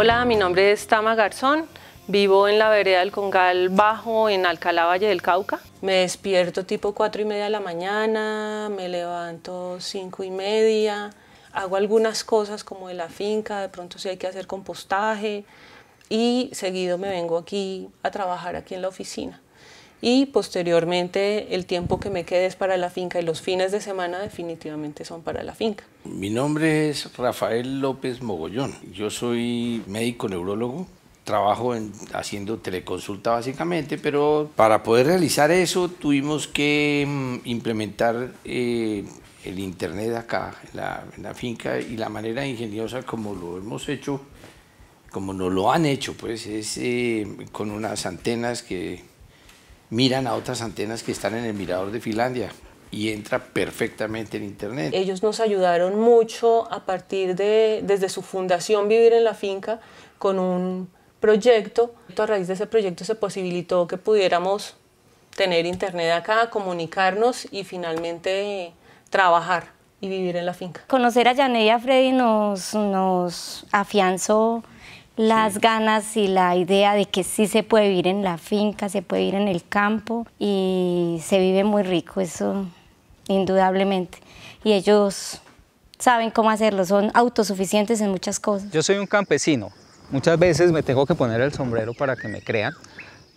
Hola, mi nombre es Tama Garzón. Vivo en la vereda del Congal Bajo, en Alcalá, Valle del Cauca. Me despierto tipo 4 y media de la mañana, me levanto 5 y media, hago algunas cosas como de la finca, de pronto si hay que hacer compostaje y seguido me vengo aquí a trabajar aquí en la oficina y posteriormente el tiempo que me quede es para la finca y los fines de semana definitivamente son para la finca. Mi nombre es Rafael López Mogollón, yo soy médico neurólogo, trabajo haciendo teleconsulta básicamente, pero para poder realizar eso tuvimos que mm, implementar eh, el internet acá en la, finca y la manera ingeniosa como lo hemos hecho, como nos lo han hecho, pues es eh, con unas antenas que miran a otras antenas que están en el mirador de Finlandia y entra perfectamente en Internet. Ellos nos ayudaron mucho a partir de, desde su fundación Vivir en la Finca, con un proyecto. A raíz de ese proyecto se posibilitó que pudiéramos tener Internet acá, comunicarnos y finalmente trabajar y vivir en la finca. Conocer a Janet y a Freddy nos, nos afianzó las ganas y la idea de que sí se puede vivir en la finca, se puede vivir en el campo y se vive muy rico, eso indudablemente. Y ellos saben cómo hacerlo, son autosuficientes en muchas cosas. Yo soy un campesino, muchas veces me tengo que poner el sombrero para que me crean,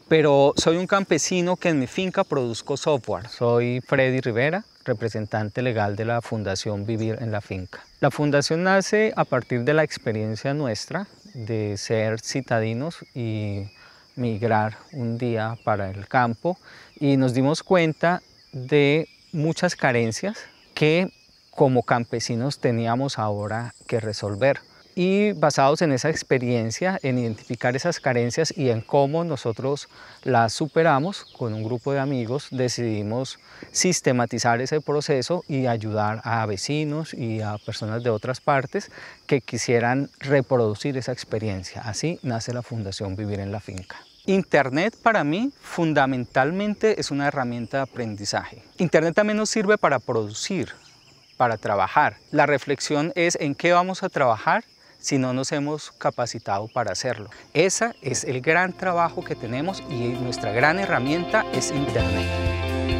pero soy un campesino que en mi finca produzco software. Soy Freddy Rivera, representante legal de la Fundación Vivir en la Finca. La fundación nace a partir de la experiencia nuestra de ser citadinos y migrar un día para el campo y nos dimos cuenta de muchas carencias que como campesinos teníamos ahora que resolver y basados en esa experiencia, en identificar esas carencias y en cómo nosotros las superamos, con un grupo de amigos decidimos sistematizar ese proceso y ayudar a vecinos y a personas de otras partes que quisieran reproducir esa experiencia. Así nace la Fundación Vivir en la Finca. Internet para mí fundamentalmente es una herramienta de aprendizaje. Internet también nos sirve para producir, para trabajar. La reflexión es en qué vamos a trabajar si no nos hemos capacitado para hacerlo. Ese es el gran trabajo que tenemos y nuestra gran herramienta es Internet.